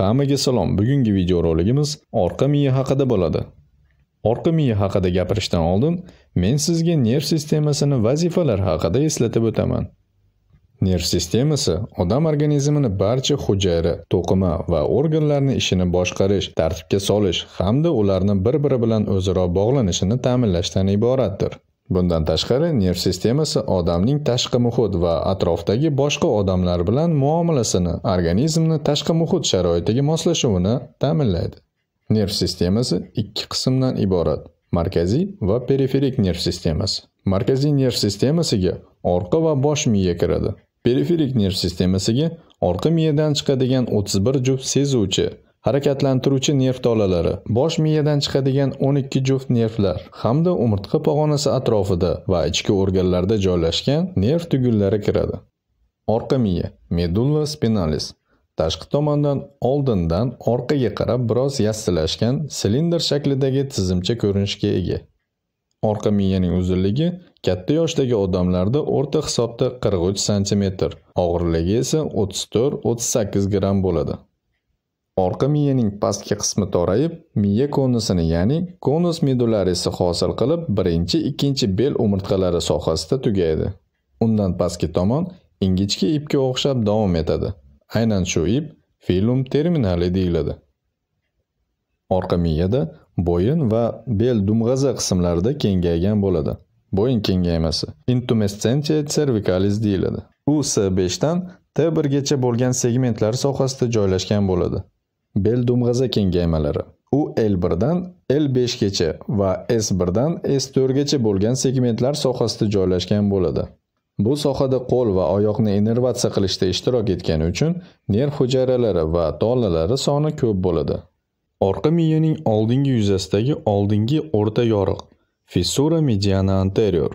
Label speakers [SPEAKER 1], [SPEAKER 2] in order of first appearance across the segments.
[SPEAKER 1] Hammaga salom. Bugungi video roligimiz orqa miya haqida bo'ladi. Orqa miya haqida gapirishdan oldin men sizga nerv sistemasini vazifalar haqida eslatib o'taman. Nerv sistemasi odam organizmini barcha hujayra, to'qima va organlarni ishini boshqarish, tartibga solish hamda ularni bir-biri bilan o'zaro bog'lanishini ta'minlashdan iboratdir. Bundan tashqari, nerv sistemasi odamning tashqi muhit va atrofdagi boshqa odamlar bilan muomalasini, organizmni tashqi muhit sharoitiga moslashuvini ta'minlaydi. Nerv sistemasi ikki qismdan iborat: markaziy va periferik nerv sistemasi. Markaziy nerv sistemasiga orqa va bosh miya kiradi. Periferik nerv sistemasiga orqa miyadan chiqadigan 31 juft sezuvchi harakatlantiruvchi nerv tolalari bosh miyadan chiqadigan 12 juft nervlar hamda umurtqa pog'onasi atrofida va ichki organlarda joylashgan nerv tugunlari kiradi orqa miya medulla spinalis tashqi tomondan oldindan orqaga qarab biroz yassilashgan silindr shaklidagi tizimcha ko'rinishga ega orqa miyaning uzunligi katta yoshdagi odamlarda o'rta hisobda 43 santimetr og'irligi esa 34-38 gramm bo'ladi Orqa miyaning pastki qismi torayib, miya konusini, ya'ni konus medularisi hosil qilib, birinchi, ikkinchi bel umurtqalari sohasida tugaydi. Undan pastki tomon ingichka ipga o'xshab davom etadi. Aynan shu ip filum terminali deyiladi. Orqa miyada bo'yin va bel dumg'aza qismlarida kengaygan bo'ladi. Bo'yin kengaymasi intumescentia cervicalis deyiladi. U S5 dan T1 gacha bo'lgan segmentlar sohasida joylashgan bo'ladi. bel dumg'aza kengaymalari u L1 dan L5 gacha va S1 dan S4 gacha bo'lgan segmentlar sohasida joylashgan bo'ladi. Bu sohada qo'l va oyoqni innervatsiya qilishda ishtirok etgani uchun nerv hujayralari va tolalari soni ko'p bo'ladi. Orqa miyaning oldingi yuzasidagi oldingi o'rta yoriq fissura mediana anterior.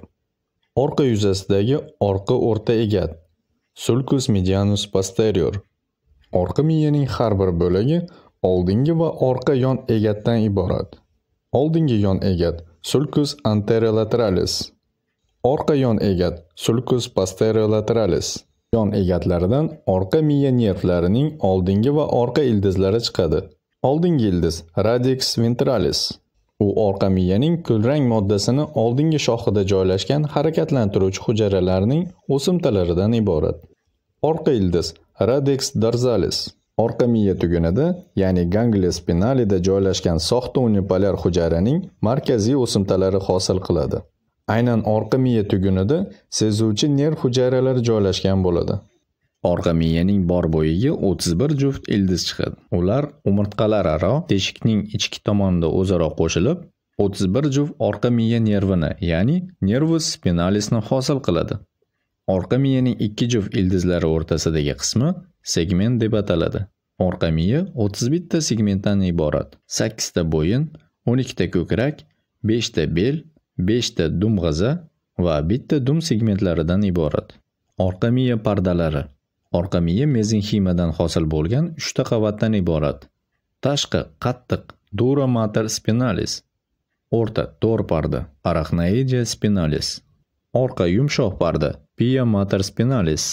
[SPEAKER 1] Orqa yuzasidagi orqa o'rta egat sulcus medianus posterior. Orqa miyaning har bir bo'lagi oldingi va orqa yon egatdan iborat. Oldingi yon egat sulcus anterolateralis Orqa yon egat sulcus posterolateralis Yon egatlaridan orqa miya nervlarining oldingi va orqa ildizlari chiqadi. Oldingi ildiz radix ventralis. U orqa miyaning kulrang moddasini oldingi shoxida joylashgan harakatlantiruvchi hujayralarning o'simtalaridan iborat. Orqa ildiz radix dorsalis. orqa miya tugunida, ya'ni gangliya spinalida joylashgan soxta unipolyar hujayraning markaziy o'simtalari hosil qiladi. Aynan orqa miya tugunida sezuvchi nerv hujayralari joylashgan bo'ladi. Orqa miyaning bor bo'yiga 31 juft ildiz chiqadi. Ular umurtqalararo teshikning ichki tomonida o'zaro qo'shilib, 31 juft orqa miya nervini, ya'ni nervus spinalisni hosil qiladi. Orqa miyaning ikki juft ildizlari o'rtasidagi qismi segment deb ataladi. Orqa miya 31 ta segmentdan iborat. 8 ta bo'yin, 12 ta ko'krak, 5 ta bel, 5 ta dumg'aza va 1 ta dum segmentlaridan iborat. Orqa miya pardalari. Orqa miya mezenximadan hosil bo'lgan 3 ta qavatdan iborat. Tashqi qattiq dura mater spinalis. O'rta to'r parda arachnoidea spinalis. Orqa yumshoq parda pia mater spinalis.